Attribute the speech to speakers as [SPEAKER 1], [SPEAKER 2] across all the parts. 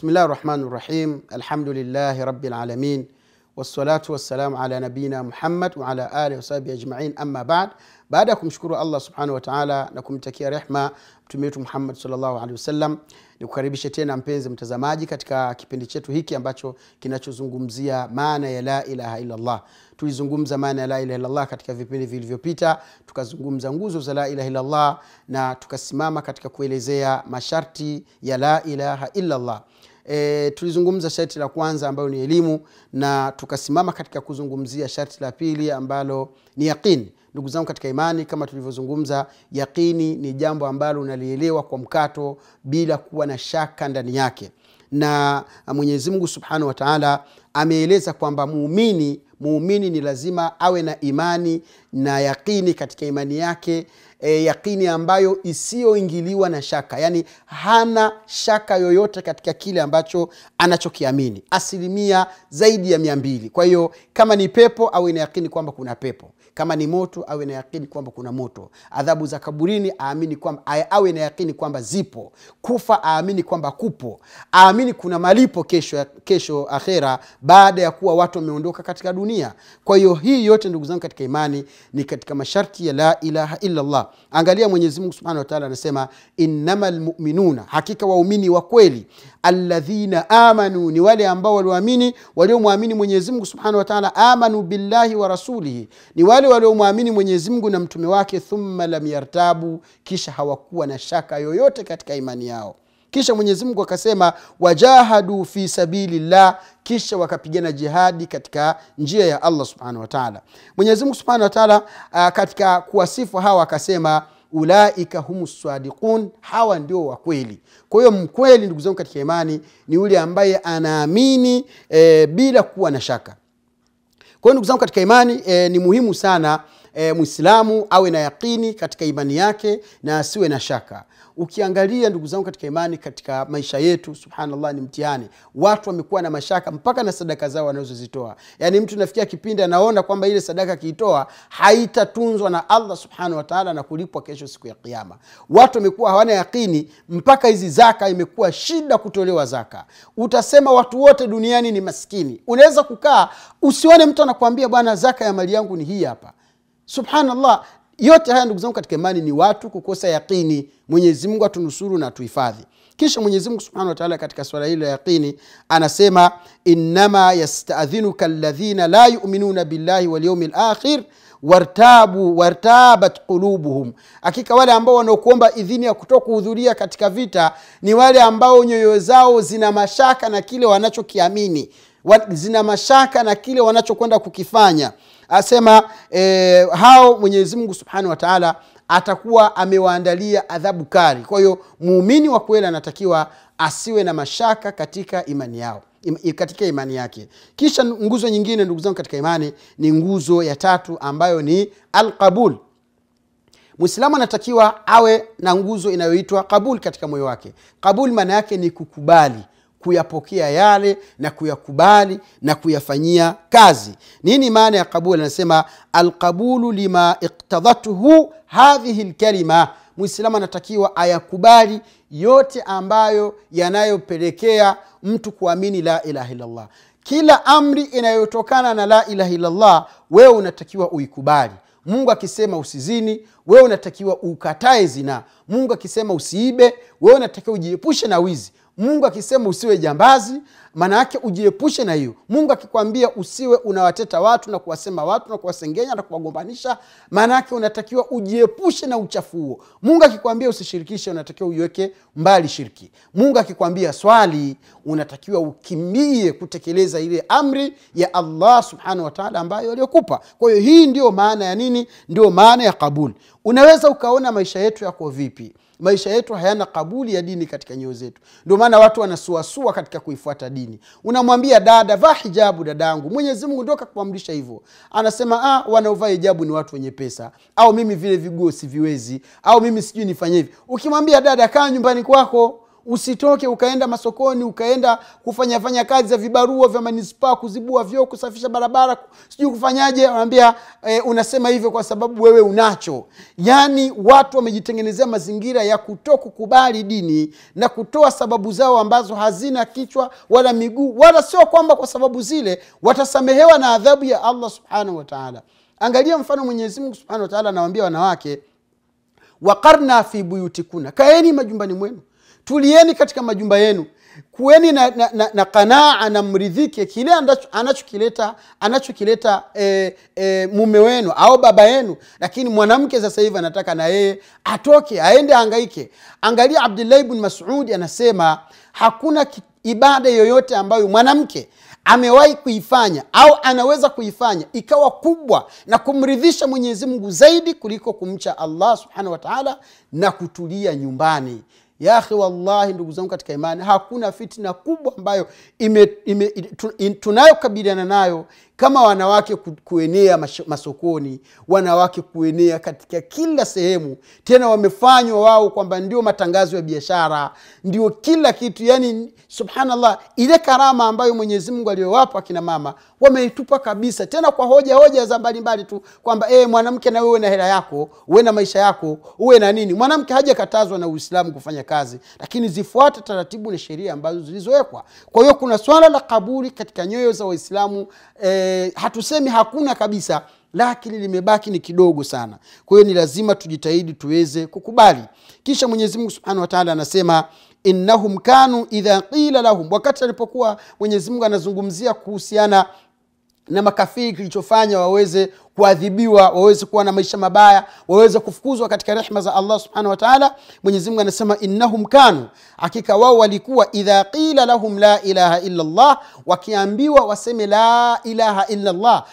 [SPEAKER 1] بسم الله الرحمن الرحيم الحمد لله رب العالمين والصلاة والسلام على نبينا Muhammad wa ala alihi wasahabi ajmain amma ba'd. Baada ya kumshukuru Allah subhanahu wa ta'ala na kumtakia rehma mtume wetu Muhammad nikukaribishe tena mpenzi mtazamaji katika kipindi chetu hiki ambacho kinachozungumzia maana ya la ilaha illallah. Tulizungumza maana ya la ilaha illallah katika vipindi vilivyopita, tukazungumza nguzo za la ilaha illallah na tukasimama katika kuelezea masharti ya la ilaha illallah e, tulizungumza sharti la kwanza ambayo ni elimu na tukasimama katika kuzungumzia sharti la pili ambalo ni yaqini ndugu zangu katika imani kama tulivyozungumza yaqini ni jambo ambalo unalielewa kwa mkato bila kuwa na shaka ndani yake na mwenyezi mungu subhanahu wataala ameeleza kwamba muumini muumini ni lazima awe na imani na yakini katika imani yake e, yaqini ambayo isiyoingiliwa na shaka yaani hana shaka yoyote katika kile ambacho anachokiamini asilimia zaidi ya mia mbili kwa hiyo kama ni pepo au ina yaqini kwamba kuna pepo kama ni moto awe na yakini kwamba kuna moto adhabu za kaburini aamini kwamba awe na yakini kwamba zipo kufa aamini kwamba kupo aamini kuna malipo kesho, kesho akhera baada ya kuwa watu wameondoka katika dunia kwa hiyo hii yote ndugu zangu katika imani ni katika masharti ya la ilaha illallah angalia mwenyezi mungu subhanahu wataala anasema innama lmuminuna hakika waumini wa kweli alladhina amanu ni wale ambao walioamini waliomwamini mwenyezimungu subhanahu wataala amanu billahi wa rasulihi ni wale wale waliomwamini mwenyezi mungu na mtume wake thumma lam yartabu kisha hawakuwa na shaka yoyote katika imani yao kisha mwenyezi mungu akasema wajahadu fi sabilillah kisha wakapigana jihadi katika njia ya allah subhanahu wataala mwenyezimungu subhanahu wataala ah, katika kuwasifu hawa akasema ulaika hum sadiqun hawa ndio wakweli kwa hiyo mkweli ndugu zangu katika imani ni yule ambaye anaamini e, bila kuwa na shaka kwa hiyo ndugu zangu katika imani e, ni muhimu sana e, mwislamu awe na yaqini katika imani yake na asiwe na shaka ukiangalia ndugu zangu katika imani katika maisha yetu subhanallah ni mtihani watu wamekuwa na mashaka mpaka na sadaka zao wanazozitoa yaani mtu nafikia kipindi anaona kwamba ile sadaka akiitoa haitatunzwa na allah subhanahu wataala na kulipwa kesho siku ya kiama watu wamekuwa hawana yaqini mpaka hizi zaka imekuwa shida kutolewa zaka utasema watu wote duniani ni maskini unaweza kukaa usione mtu anakuambia bwana zaka ya mali yangu ni hii hapa subhanallah yote haya ndugu zangu katika imani ni watu kukosa yaqini mwenyezi mungu atunusuru na atuhifadhi kisha mwenyezi mungu subhanahu wataala katika swala hilo la yaqini anasema innama yastadhinuka ladhina la yuminuna billahi walyaumi lakhir wartabu wartabat qulubuhum hakika wale ambao wanaokuomba idhini ya kutoka kuhudhuria katika vita ni wale ambao nyoyo zao zina mashaka na kile wanachokiamini zina mashaka na kile wanachokwenda kukifanya asema e, hao mwenyezi mungu subhanahu wataala atakuwa amewaandalia adhabu kali kwa hiyo muumini wa kweli anatakiwa asiwe na mashaka katika imani yao im, katika imani yake kisha nguzo nyingine ndugu zangu katika imani ni nguzo ya tatu ambayo ni alqabul mwislamu anatakiwa awe na nguzo inayoitwa qabul katika moyo wake kabul maana yake ni kukubali kuyapokea yale na kuyakubali na kuyafanyia kazi nini maana ya kabuli anasema alqabulu lima iktadathu hadhihi lkalima mwislamu anatakiwa ayakubali yote ambayo yanayopelekea mtu kuamini la ilaha illallah kila amri inayotokana na la ilaha illallah wewe unatakiwa uikubali mungu akisema usizini wewe unatakiwa ukatae zinaa mungu akisema usiibe wewe unatakiwa ujiepushe na wizi mungu akisema usiwe jambazi maana yake ujiepushe na hiyo mungu akikwambia usiwe unawateta watu na kuwasema watu na kuwasengenya na kuwagombanisha maana yake unatakiwa ujiepushe na uchafu huo mungu akikwambia usishirikishe unatakiwa uiweke mbali shiriki mungu akikwambia swali unatakiwa ukimbie kutekeleza ile amri ya allah subhanahu wataala ambayo aliyokupa kwa hiyo hii ndiyo maana ya nini ndio maana ya kabuli unaweza ukaona maisha yetu yako vipi maisha yetu hayana kabuli ya dini katika nyoo zetu ndio maana watu wanasuasua katika kuifuata dini unamwambia dada vaa hijabu dadangu mwenyezimungu mungu ndo kakuamrisha hivyo anasema ah, wanaovaa hijabu ni watu wenye pesa au mimi vile viguo siviwezi au mimi sijui nifanye hivi ukimwambia dada kaa nyumbani kwako usitoke ukaenda masokoni ukaenda kufanyafanya kazi za vibarua vya manispaa kuzibua vyoo kusafisha barabara sijui kufanyaje wanaambia e, eh, unasema hivyo kwa sababu wewe unacho yaani watu wamejitengenezea mazingira ya kutokukubali dini na kutoa sababu zao ambazo hazina kichwa wala miguu wala sio kwamba kwa sababu zile watasamehewa na adhabu ya allah subhanahu wataala angalia mfano mungu subhanahu wataala anawaambia wanawake wakarna fi buyutikuna kaeni majumbani mwenu tulieni katika majumba yenu kuweni na, na, na, na kanaa na mridhike kile anachokileta anacho e, eh, e, eh, mume wenu au baba yenu lakini mwanamke sasa hivi anataka na yeye atoke aende angaike angalia abdullahi bn masudi anasema hakuna ibada yoyote ambayo mwanamke amewahi kuifanya au anaweza kuifanya ikawa kubwa na kumridhisha mwenyezi mungu zaidi kuliko kumcha allah subhanahu wataala na kutulia nyumbani ya akhi wallahi ndugu zangu katika imani hakuna fitna kubwa ambayo ime, ime, tunayokabiliana nayo kama wanawake kuenea masokoni, wanawake kuenea katika kila sehemu, tena wamefanywa wao kwamba ndio matangazo ya biashara, ndio kila kitu. Yani subhanallah, ile karama ambayo Mwenyezi Mungu aliyowapa akina mama wameitupa kabisa, tena kwa hoja hoja za mbalimbali tu kwamba e, mwanamke na wewe na hela yako, uwe na maisha yako, uwe na nini. Mwanamke hajakatazwa na Uislamu kufanya kazi, lakini zifuate taratibu na sheria ambazo zilizowekwa. Kwa hiyo kuna swala la kaburi katika nyoyo za Waislamu eh, hatusemi hakuna kabisa lakini limebaki ni kidogo sana kwa hiyo ni lazima tujitahidi tuweze kukubali kisha mwenyezi mungu subhanahu wataala anasema innahum kanu idha qila lahum wakati alipokuwa mwenyezi mungu anazungumzia kuhusiana na makafiri kilichofanya waweze kuadhibiwa waweze kuwa na maisha mabaya waweze kufukuzwa katika rehma za allah subhanahu wataala mwenyezimungu anasema innahum kanu hakika wao walikuwa idha qila lahum la ilaha illallah wakiambiwa waseme la ilaha illallah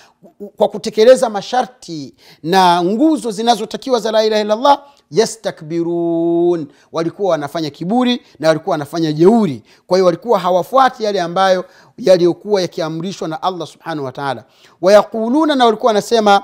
[SPEAKER 1] kwa kutekeleza masharti na nguzo zinazotakiwa za la ilaha illallah yastakbirun walikuwa wanafanya kiburi na walikuwa wanafanya jeuri kwa hiyo walikuwa hawafuati yale ambayo yaliyokuwa yakiamrishwa na allah subhanahu wataala wayaquluna na walikuwa wanasema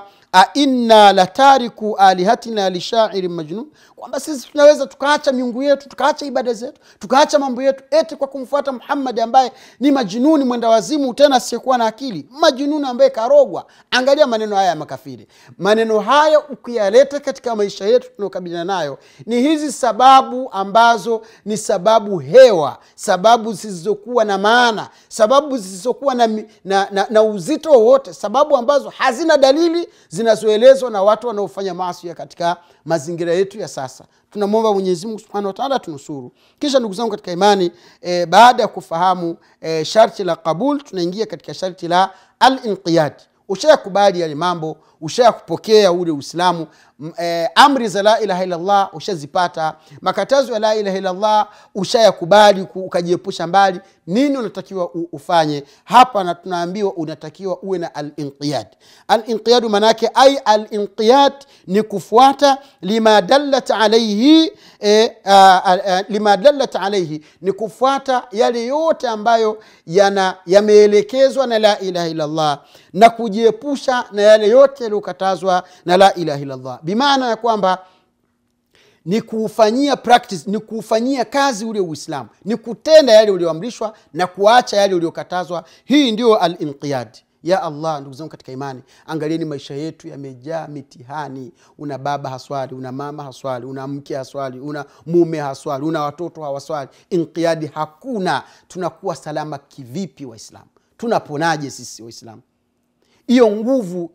[SPEAKER 1] la latariku alihatina lishairi majnun kwamba sisi tunaweza tukaacha miungu yetu tukaacha ibada zetu tukaacha mambo yetu eti kwa kumfuata muhammadi ambaye ni majnuni mwenda wazimu tena asiyekuwa na akili majnuni ambaye karogwa angalia maneno haya ya makafiri maneno haya ukiyaleta katika maisha yetu tunayokabiliana nayo ni hizi sababu ambazo ni sababu hewa sababu zisizokuwa na maana sababu zisizokuwa na, na, na, na uzito wowote sababu ambazo hazina dalili zina zinazoelezwa na watu wanaofanya maasi katika mazingira yetu ya sasa tunamwomba mwenyezimungu subhanahu wataala tunusuru kisha ndugu zangu katika imani e, baada ya kufahamu e, sharti la qabul tunaingia katika sharti la alinqiyadi ushayakubali yale mambo ushayakupokea ule uislamu e, amri za la ilaha illallah ushazipata makatazo ya la ilaha illallah ushayakubali ukajiepusha mbali nini unatakiwa ufanye hapa na tunaambiwa unatakiwa uwe na alinqiyad alinqiyadu maanaake ai alinqiyad ni kufuata lima dallat alaihi e, a, a, a, lima dallat alaihi ni kufuata yale yote ambayo yameelekezwa na la ilaha illallah na kujiepusha na yale yote yaliyokatazwa na la ilaha illallah bimaana ya kwamba ni kuufanyia practice ni kuufanyia kazi ule uislamu ni kutenda yale ulioamrishwa na kuacha yale uliokatazwa hii ndio alinqiyadi ya allah ndugu zangu katika imani angalieni maisha yetu yamejaa mitihani una baba haswali una mama haswali una mke haswali una mume haswali una watoto hawaswali inqiadi hakuna tunakuwa salama kivipi waislamu tunaponaje sisi waislamu hiyo nguvu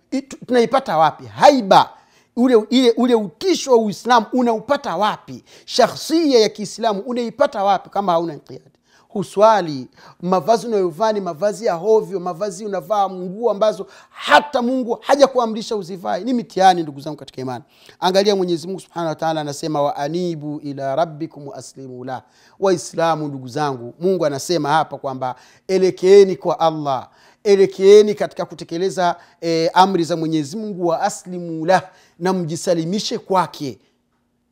[SPEAKER 1] tunaipata wapi? Haiba ule, ule, ule utisho wa Uislamu unaupata wapi? Shakhsia ya Kiislamu unaipata wapi kama hauna inqiyadi? Huswali, mavazi unayovaa ni mavazi ya hovyo, mavazi unavaa nguo ambazo hata Mungu hajakuamrisha uzivae. Ni mitiani ndugu zangu katika imani. Angalia mwenyezimungu Mungu wataala anasema wa anibu ila rabbikum waaslimu la. Waislamu ndugu zangu, Mungu anasema hapa kwamba elekeeni kwa Allah elekeeni katika kutekeleza e, amri za mwenyezi mungu wa aslimu lah na mjisalimishe kwake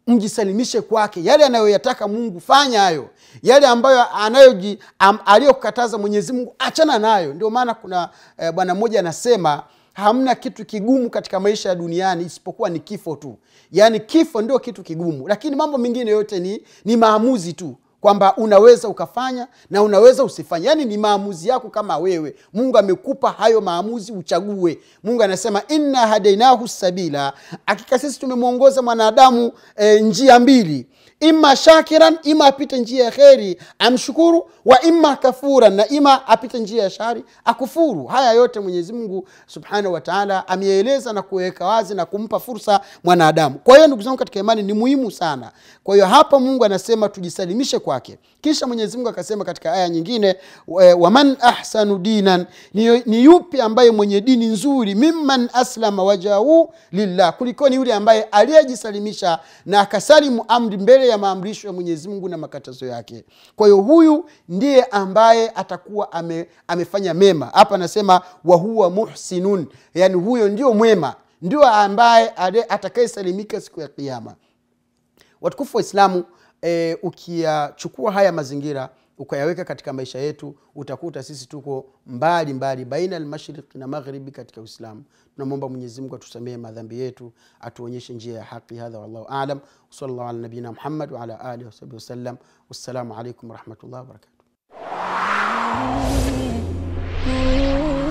[SPEAKER 1] mjisalimishe kwake yale anayoyataka mungu fanya hayo yale ambayo anayo am, aliyokataza mwenyezi mungu achana nayo ndio maana kuna e, bwana mmoja anasema hamna kitu kigumu katika maisha ya duniani isipokuwa ni kifo tu yaani kifo ndio kitu kigumu lakini mambo mengine yote ni ni maamuzi tu kwamba unaweza ukafanya na unaweza usifanye yaani ni maamuzi yako kama wewe mungu amekupa hayo maamuzi uchague mungu anasema inna hadainahu sabila hakika sisi tumemwongoza mwanadamu e, njia mbili ima shakiran, ima apite njia ya kheri amshukuru, wa ima kafuran, na ima apite njia ya shari akufuru. Haya yote Mwenyezi Mungu subhanahu wa taala ameeleza na kuweka wazi na kumpa fursa mwanadamu. Kwa hiyo ndugu zangu katika imani ni muhimu sana. Kwa hiyo hapa Mungu anasema tujisalimishe kwake, kisha Mwenyezi Mungu akasema katika aya nyingine, waman ahsanu dinan, ni, ni yupi ambaye mwenye dini nzuri mimman aslama wajahu lillah, kulikoni yule ambaye aliyejisalimisha na akasalimu amri mbele yote ya maamrisho ya mwenyezi mungu na makatazo yake kwa hiyo huyu ndiye ambaye atakuwa ame, amefanya mema hapa anasema wahuwa muhsinun yani huyo ndio mwema ndio ambaye atakayesalimika siku ya kiama watukufu waislamu e, eh, ukiyachukua haya mazingira ukayaweka katika maisha yetu utakuta sisi tuko mbali mbali baina almashriqi na maghribi katika uislamu tunamwomba mwenyezimungu atusamehe madhambi yetu atuonyeshe njia ya haqi hadha wallahu alam wasallallahu ala nabiina muhammad wala alihi wasahbihi wasallam wassalamu alaikum warahmatullahi wabarakatuh